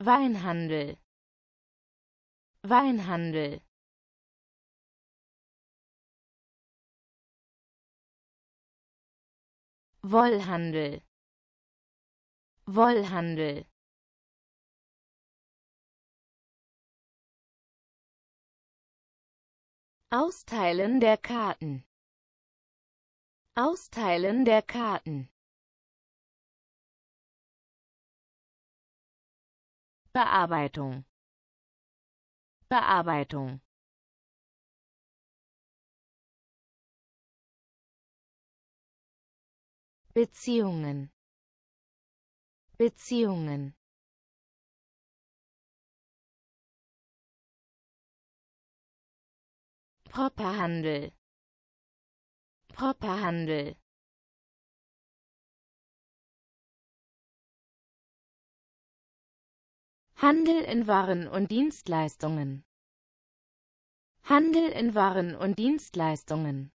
Weinhandel Weinhandel Wollhandel Wollhandel Austeilen der Karten Austeilen der Karten Bearbeitung Bearbeitung Beziehungen Beziehungen Propperhandel Propperhandel Handel in Waren und Dienstleistungen Handel in Waren und Dienstleistungen